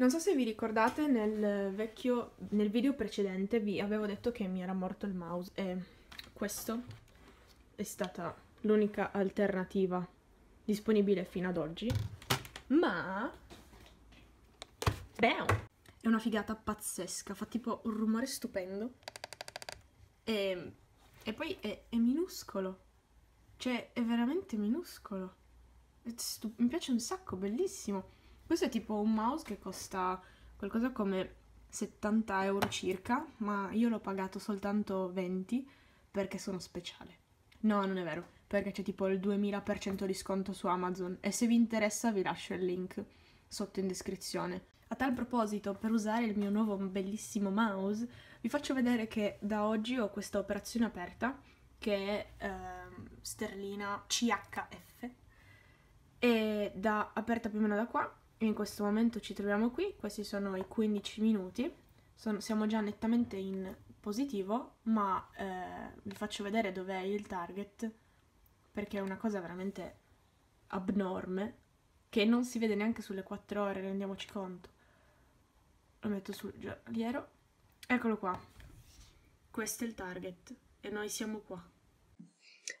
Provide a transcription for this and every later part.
Non so se vi ricordate nel vecchio, nel video precedente vi avevo detto che mi era morto il mouse e questo è stata l'unica alternativa disponibile fino ad oggi, ma... Bam! È una figata pazzesca, fa tipo un rumore stupendo e, e poi è, è minuscolo, cioè è veramente minuscolo, è mi piace un sacco, bellissimo. Questo è tipo un mouse che costa qualcosa come 70 euro circa, ma io l'ho pagato soltanto 20 perché sono speciale. No, non è vero, perché c'è tipo il 2000% di sconto su Amazon e se vi interessa vi lascio il link sotto in descrizione. A tal proposito, per usare il mio nuovo bellissimo mouse, vi faccio vedere che da oggi ho questa operazione aperta che è ehm, sterlina CHF e da aperta più o meno da qua in questo momento ci troviamo qui, questi sono i 15 minuti, sono, siamo già nettamente in positivo, ma eh, vi faccio vedere dov'è il target, perché è una cosa veramente abnorme, che non si vede neanche sulle 4 ore, rendiamoci conto. Lo metto sul giornaliero, eccolo qua, questo è il target e noi siamo qua.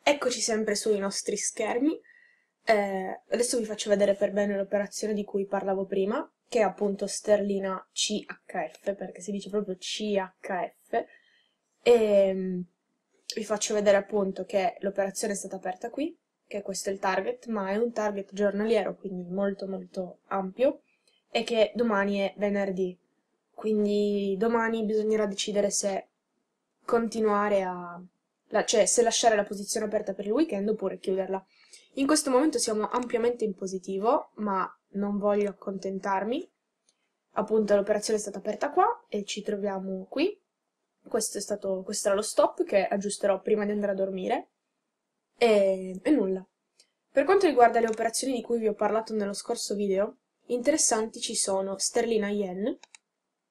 Eccoci sempre sui nostri schermi, eh, adesso vi faccio vedere per bene l'operazione di cui parlavo prima, che è appunto sterlina CHF, perché si dice proprio CHF, e ehm, vi faccio vedere appunto che l'operazione è stata aperta qui, che questo è il target, ma è un target giornaliero, quindi molto molto ampio, e che domani è venerdì, quindi domani bisognerà decidere se continuare a la, cioè se lasciare la posizione aperta per il weekend oppure chiuderla. In questo momento siamo ampiamente in positivo, ma non voglio accontentarmi. Appunto l'operazione è stata aperta qua e ci troviamo qui. Questo, è stato, questo era lo stop che aggiusterò prima di andare a dormire. E, e nulla. Per quanto riguarda le operazioni di cui vi ho parlato nello scorso video, interessanti ci sono sterlina yen,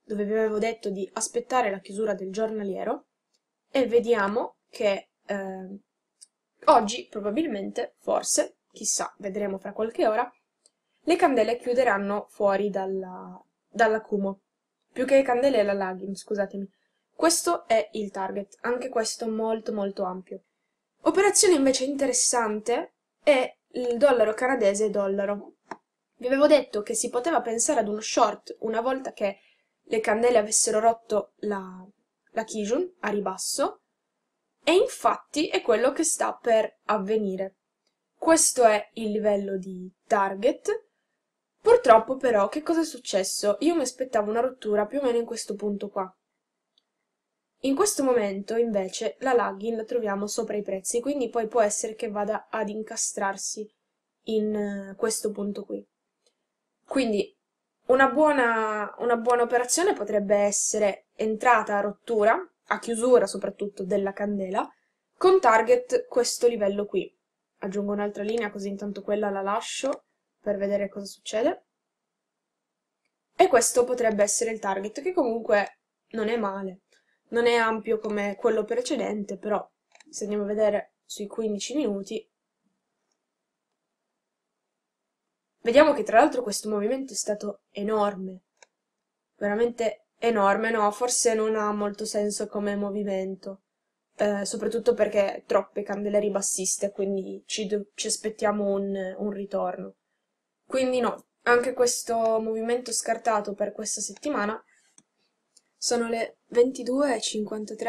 dove vi avevo detto di aspettare la chiusura del giornaliero, e vediamo che eh, oggi probabilmente, forse, chissà, vedremo fra qualche ora, le candele chiuderanno fuori dalla, dall'acumo. Più che le candele la lagging, scusatemi. Questo è il target, anche questo molto molto ampio. Operazione invece interessante è il dollaro canadese dollaro. Vi avevo detto che si poteva pensare ad uno short una volta che le candele avessero rotto la, la Kijun a ribasso e infatti è quello che sta per avvenire. Questo è il livello di target. Purtroppo però che cosa è successo? Io mi aspettavo una rottura più o meno in questo punto qua. In questo momento invece la lagging la troviamo sopra i prezzi, quindi poi può essere che vada ad incastrarsi in eh, questo punto qui. Quindi una buona, una buona operazione potrebbe essere entrata a rottura, a chiusura soprattutto della candela, con target questo livello qui. Aggiungo un'altra linea così intanto quella la lascio per vedere cosa succede. E questo potrebbe essere il target, che comunque non è male. Non è ampio come quello precedente, però se andiamo a vedere sui 15 minuti, Vediamo che tra l'altro questo movimento è stato enorme, veramente Enorme, no, forse non ha molto senso come movimento, eh, soprattutto perché troppe candele ribassiste, quindi ci, ci aspettiamo un, un ritorno. Quindi no, anche questo movimento scartato per questa settimana. Sono le 22.53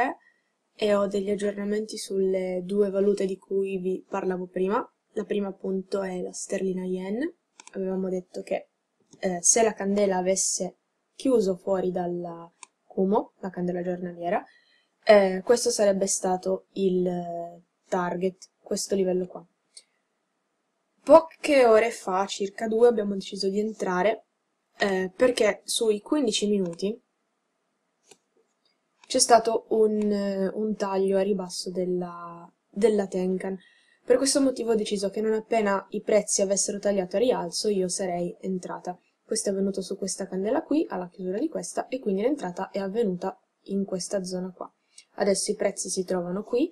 e ho degli aggiornamenti sulle due valute di cui vi parlavo prima. La prima appunto è la sterlina yen. Avevamo detto che eh, se la candela avesse chiuso fuori dal Kumo, la candela giornaliera, eh, questo sarebbe stato il eh, target, questo livello qua. Poche ore fa, circa due, abbiamo deciso di entrare eh, perché sui 15 minuti c'è stato un, eh, un, taglio a ribasso della, della Tenkan. Per questo motivo ho deciso che non appena i prezzi avessero tagliato a rialzo io sarei entrata questo è avvenuto su questa candela qui alla chiusura di questa e quindi l'entrata è avvenuta in questa zona qua adesso i prezzi si trovano qui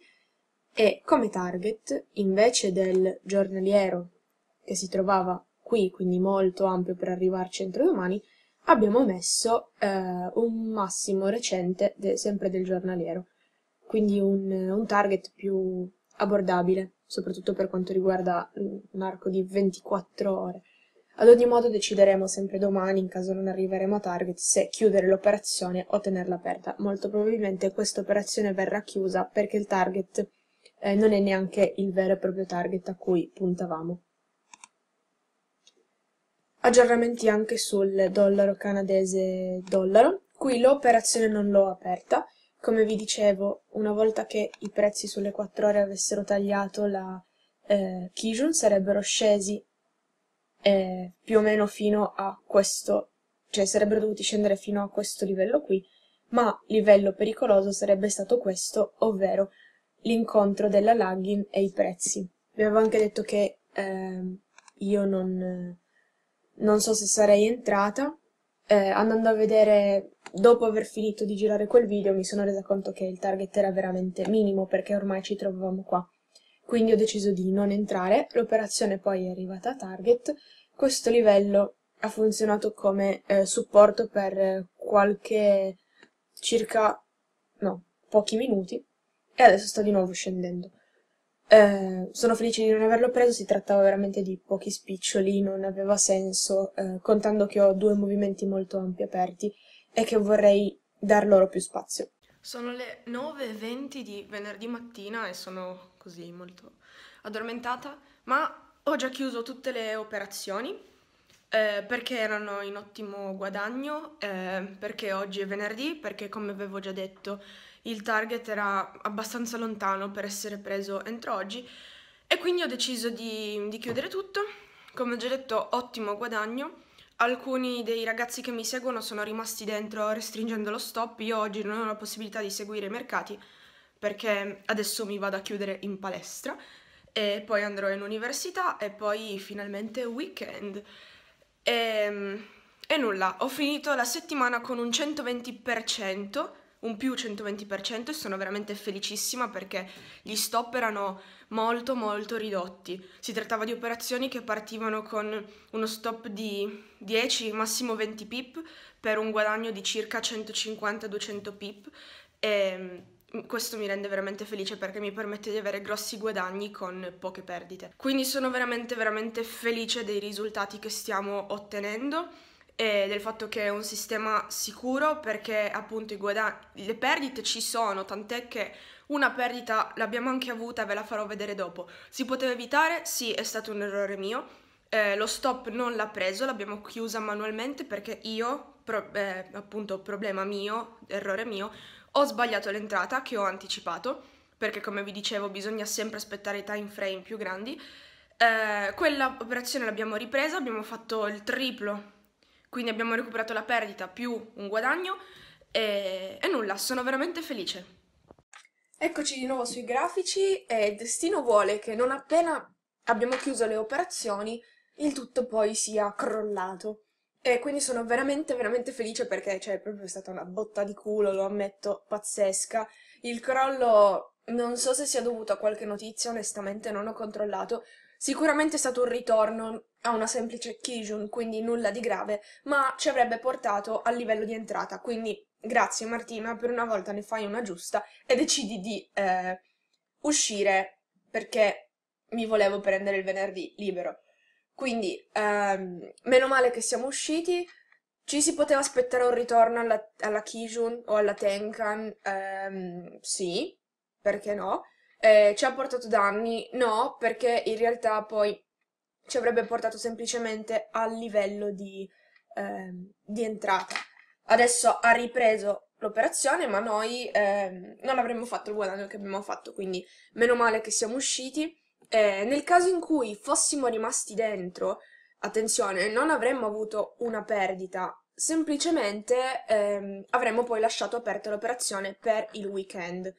e come target invece del giornaliero che si trovava qui quindi molto ampio per arrivarci entro domani abbiamo messo eh, un massimo recente de, sempre del giornaliero quindi un, un target più abbordabile soprattutto per quanto riguarda mm, un arco di 24 ore ad ogni modo decideremo sempre domani, in caso non arriveremo a target, se chiudere l'operazione o tenerla aperta. Molto probabilmente questa operazione verrà chiusa perché il target eh, non è neanche il vero e proprio target a cui puntavamo. Aggiornamenti anche sul dollaro canadese dollaro. Qui l'operazione non l'ho aperta. Come vi dicevo, una volta che i prezzi sulle 4 ore avessero tagliato la eh, Kijun, sarebbero scesi eh, più o meno fino a questo, cioè sarebbero dovuti scendere fino a questo livello qui, ma livello pericoloso sarebbe stato questo, ovvero l'incontro della lagging e i prezzi. Vi avevo anche detto che eh, io non, non, so se sarei entrata, eh, andando a vedere dopo aver finito di girare quel video mi sono resa conto che il target era veramente minimo perché ormai ci trovavamo qua quindi ho deciso di non entrare, l'operazione poi è arrivata a target, questo livello ha funzionato come eh, supporto per eh, qualche circa, no, pochi minuti e adesso sto di nuovo scendendo. Eh, sono felice di non averlo preso, si trattava veramente di pochi spiccioli, non aveva senso, eh, contando che ho due movimenti molto ampi aperti e che vorrei dar loro più spazio. Sono le 9.20 di venerdì mattina e sono così molto addormentata, ma ho già chiuso tutte le operazioni eh, perché erano in ottimo guadagno, eh, perché oggi è venerdì, perché come avevo già detto il target era abbastanza lontano per essere preso entro oggi e quindi ho deciso di, di chiudere tutto. Come ho già detto, ottimo guadagno. Alcuni dei ragazzi che mi seguono sono rimasti dentro restringendo lo stop, io oggi non ho la possibilità di seguire i mercati, perché adesso mi vado a chiudere in palestra e poi andrò in università e poi finalmente weekend. E, ehm, e nulla, ho finito la settimana con un 120%, un più 120% e sono veramente felicissima perché gli stop erano molto molto ridotti. Si trattava di operazioni che partivano con uno stop di 10, massimo 20 pip per un guadagno di circa 150-200 pip e ehm, questo mi rende veramente felice perché mi permette di avere grossi guadagni con poche perdite. Quindi sono veramente veramente felice dei risultati che stiamo ottenendo e del fatto che è un sistema sicuro perché appunto le perdite ci sono, tant'è che una perdita l'abbiamo anche avuta, ve la farò vedere dopo. Si poteva evitare? Sì, è stato un errore mio. Eh, lo stop non l'ha preso, l'abbiamo chiusa manualmente perché io, pro eh, appunto problema mio, errore mio, ho sbagliato l'entrata che ho anticipato, perché come vi dicevo bisogna sempre aspettare i time frame più grandi. Eh, quella operazione l'abbiamo ripresa, abbiamo fatto il triplo, quindi abbiamo recuperato la perdita più un guadagno e, e nulla, sono veramente felice. Eccoci di nuovo sui grafici e destino vuole che non appena abbiamo chiuso le operazioni il tutto poi sia crollato. E quindi sono veramente, veramente felice perché cioè, è proprio stata una botta di culo, lo ammetto, pazzesca. Il crollo non so se sia dovuto a qualche notizia, onestamente non ho controllato. Sicuramente è stato un ritorno a una semplice Kijun, quindi nulla di grave, ma ci avrebbe portato al livello di entrata. Quindi grazie Martina, per una volta ne fai una giusta e decidi di eh, uscire perché mi volevo prendere il venerdì libero. Quindi, ehm, meno male che siamo usciti, ci si poteva aspettare un ritorno alla, alla Kijun o alla Tenkan? Ehm, sì, perché no? Eh, ci ha portato danni? No, perché in realtà poi ci avrebbe portato semplicemente al livello di, ehm, di entrata. Adesso ha ripreso l'operazione, ma noi ehm, non avremmo fatto il guadagno che abbiamo fatto, quindi meno male che siamo usciti. Eh, nel caso in cui fossimo rimasti dentro, attenzione, non avremmo avuto una perdita, semplicemente ehm, avremmo poi lasciato aperta l'operazione per il weekend,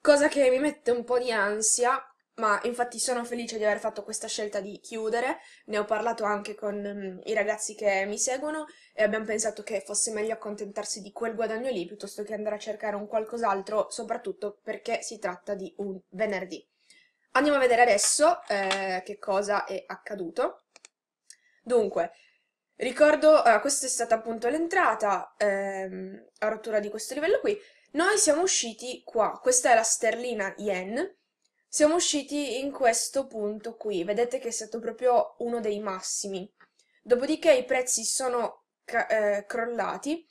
cosa che mi mette un po' di ansia, ma infatti sono felice di aver fatto questa scelta di chiudere, ne ho parlato anche con um, i ragazzi che mi seguono e abbiamo pensato che fosse meglio accontentarsi di quel guadagno lì piuttosto che andare a cercare un qualcos'altro, soprattutto perché si tratta di un venerdì. Andiamo a vedere adesso eh, che cosa è accaduto. Dunque, ricordo, eh, questa è stata appunto l'entrata ehm, a rottura di questo livello qui. Noi siamo usciti qua, questa è la sterlina yen, siamo usciti in questo punto qui, vedete che è stato proprio uno dei massimi. Dopodiché i prezzi sono eh, crollati,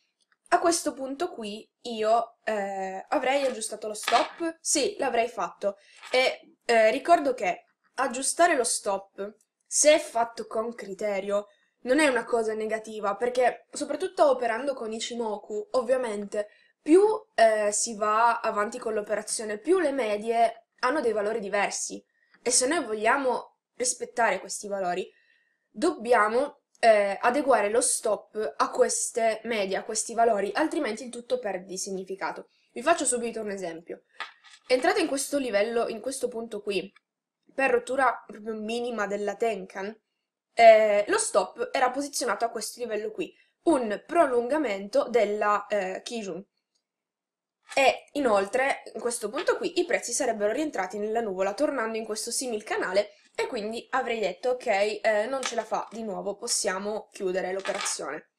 a questo punto qui io eh, avrei aggiustato lo stop? Sì, l'avrei fatto. E eh, ricordo che aggiustare lo stop, se è fatto con criterio, non è una cosa negativa, perché soprattutto operando con Ichimoku, ovviamente, più eh, si va avanti con l'operazione, più le medie hanno dei valori diversi. E se noi vogliamo rispettare questi valori, dobbiamo eh, adeguare lo stop a queste medie, a questi valori, altrimenti il tutto perde di significato. Vi faccio subito un esempio. Entrate in questo livello, in questo punto qui, per rottura proprio minima della Tenkan, eh, lo stop era posizionato a questo livello qui, un prolungamento della eh, Kijun. E inoltre, in questo punto qui, i prezzi sarebbero rientrati nella nuvola, tornando in questo simil canale e quindi avrei detto ok, eh, non ce la fa di nuovo, possiamo chiudere l'operazione.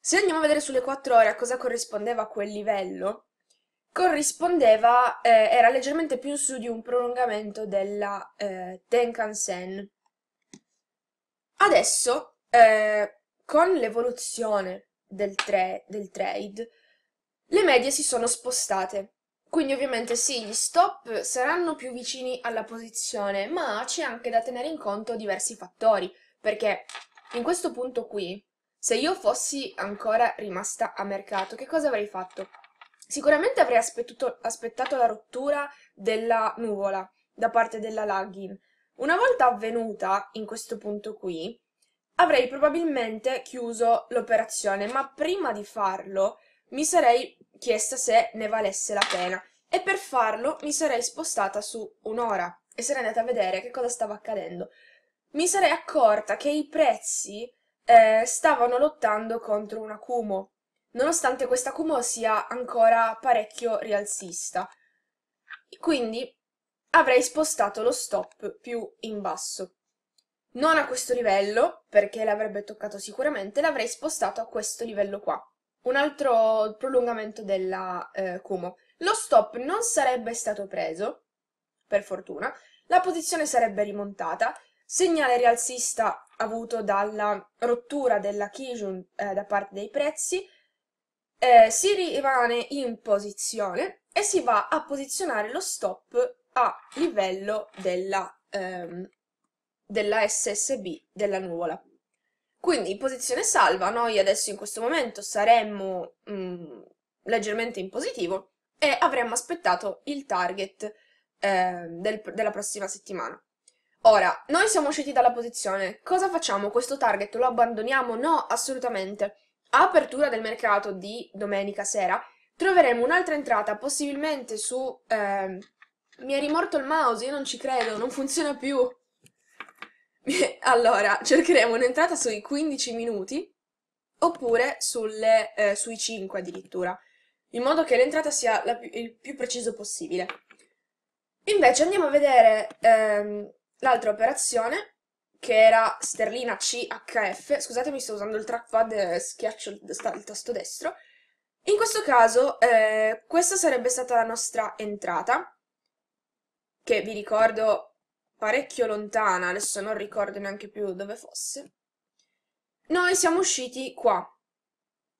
Se andiamo a vedere sulle 4 ore a cosa corrispondeva quel livello, corrispondeva, eh, era leggermente più in su di un prolungamento della eh, Tenkan-sen. Adesso, eh, con l'evoluzione del, del trade, le medie si sono spostate quindi ovviamente sì, gli stop saranno più vicini alla posizione, ma c'è anche da tenere in conto diversi fattori, perché in questo punto qui, se io fossi ancora rimasta a mercato, che cosa avrei fatto? Sicuramente avrei aspettato la rottura della nuvola da parte della lagging. Una volta avvenuta in questo punto qui, avrei probabilmente chiuso l'operazione, ma prima di farlo mi sarei chiesta se ne valesse la pena e per farlo mi sarei spostata su un'ora e sarei andata a vedere che cosa stava accadendo. Mi sarei accorta che i prezzi eh, stavano lottando contro un acumo, nonostante questo acumo sia ancora parecchio rialzista. Quindi avrei spostato lo stop più in basso. Non a questo livello, perché l'avrebbe toccato sicuramente, l'avrei spostato a questo livello qua un altro prolungamento della eh, Como. Lo stop non sarebbe stato preso, per fortuna, la posizione sarebbe rimontata, segnale rialzista avuto dalla rottura della Kijun eh, da parte dei prezzi, eh, si rimane in posizione e si va a posizionare lo stop a livello della, ehm, della SSB della nuvola. Quindi posizione salva, noi adesso in questo momento saremmo mh, mm, leggermente in positivo e avremmo aspettato il target eh, del, della prossima settimana. Ora, noi siamo usciti dalla posizione, cosa facciamo? Questo target lo abbandoniamo? No, assolutamente. A apertura del mercato di domenica sera troveremo un'altra entrata, possibilmente su... Eh, mi è rimorto il mouse, io non ci credo, non funziona più. allora, cercheremo un'entrata sui 15 minuti oppure sulle, eh, sui 5 addirittura, in modo che l'entrata sia la, il più preciso possibile. Invece andiamo a vedere ehm, l'altra operazione, che era sterlina CHF, scusatemi sto usando il trackpad e schiaccio il, il, tasto destro, in questo caso eh, questa sarebbe stata la nostra entrata, che vi ricordo parecchio lontana, adesso non ricordo neanche più dove fosse, noi siamo usciti qua,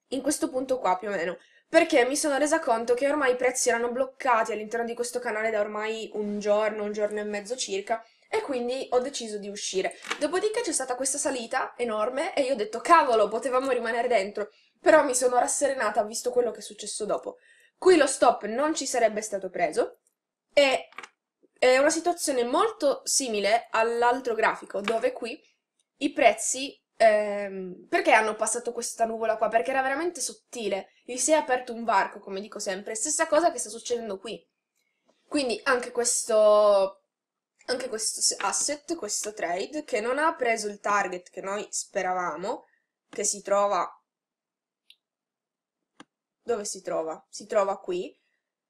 in questo punto qua più o meno, perché mi sono resa conto che ormai i prezzi erano bloccati all'interno di questo canale da ormai un giorno, un giorno e mezzo circa, e quindi ho deciso di uscire. Dopodiché c'è stata questa salita enorme e io ho detto cavolo, potevamo rimanere dentro, però mi sono rasserenata visto quello che è successo dopo. Qui lo stop non ci sarebbe stato preso e è una situazione molto simile all'altro grafico, dove qui i prezzi Ehm, perché hanno passato questa nuvola qua? Perché era veramente sottile, gli si è aperto un varco, come dico sempre, stessa cosa che sta succedendo qui. Quindi anche questo, anche questo asset, questo trade, che non ha preso il target che noi speravamo, che si trova... Dove si trova? Si trova qui.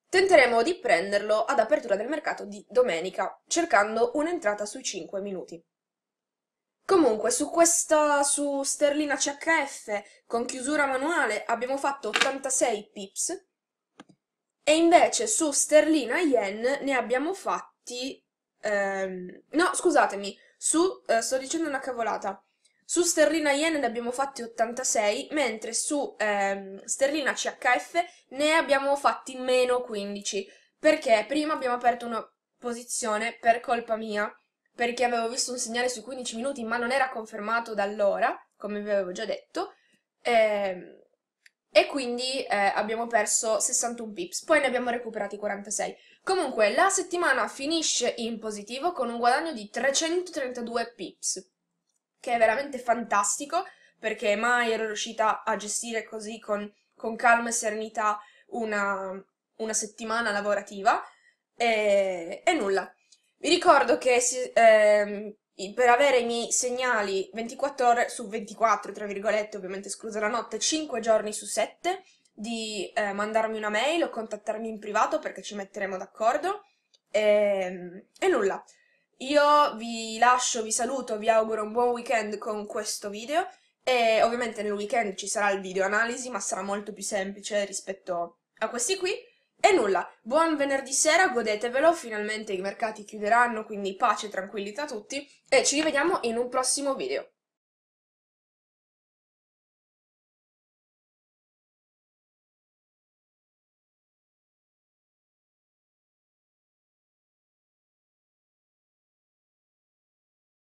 Tenteremo di prenderlo ad apertura del mercato di domenica, cercando un'entrata sui 5 minuti. Comunque, su questa, su sterlina CHF con chiusura manuale abbiamo fatto 86 pips e invece su sterlina yen ne abbiamo fatti... Ehm, no, scusatemi, su... Eh, sto dicendo una cavolata. Su sterlina yen ne abbiamo fatti 86, mentre su ehm, sterlina CHF ne abbiamo fatti meno 15, perché prima abbiamo aperto una posizione per colpa mia, perché avevo visto un segnale sui 15 minuti, ma non era confermato dall'ora, come vi avevo già detto, ehm, e quindi eh, abbiamo perso 61 pips, poi ne abbiamo recuperati 46. Comunque, la settimana finisce in positivo con un guadagno di 332 pips che è veramente fantastico perché mai ero riuscita a gestire così con, con calma e serenità una, una settimana lavorativa e, e, nulla. Vi ricordo che si, eh, per avere i miei segnali 24 ore su 24, tra virgolette, ovviamente esclusa la notte, 5 giorni su 7, di eh, mandarmi una mail o contattarmi in privato perché ci metteremo d'accordo. E, ehm, e nulla. Io vi lascio, vi saluto, vi auguro un buon weekend con questo video e ovviamente nel weekend ci sarà il video analisi ma sarà molto più semplice rispetto a questi qui. E nulla, buon venerdì sera, godetevelo, finalmente i mercati chiuderanno, quindi pace e tranquillità a tutti e ci rivediamo in un prossimo video.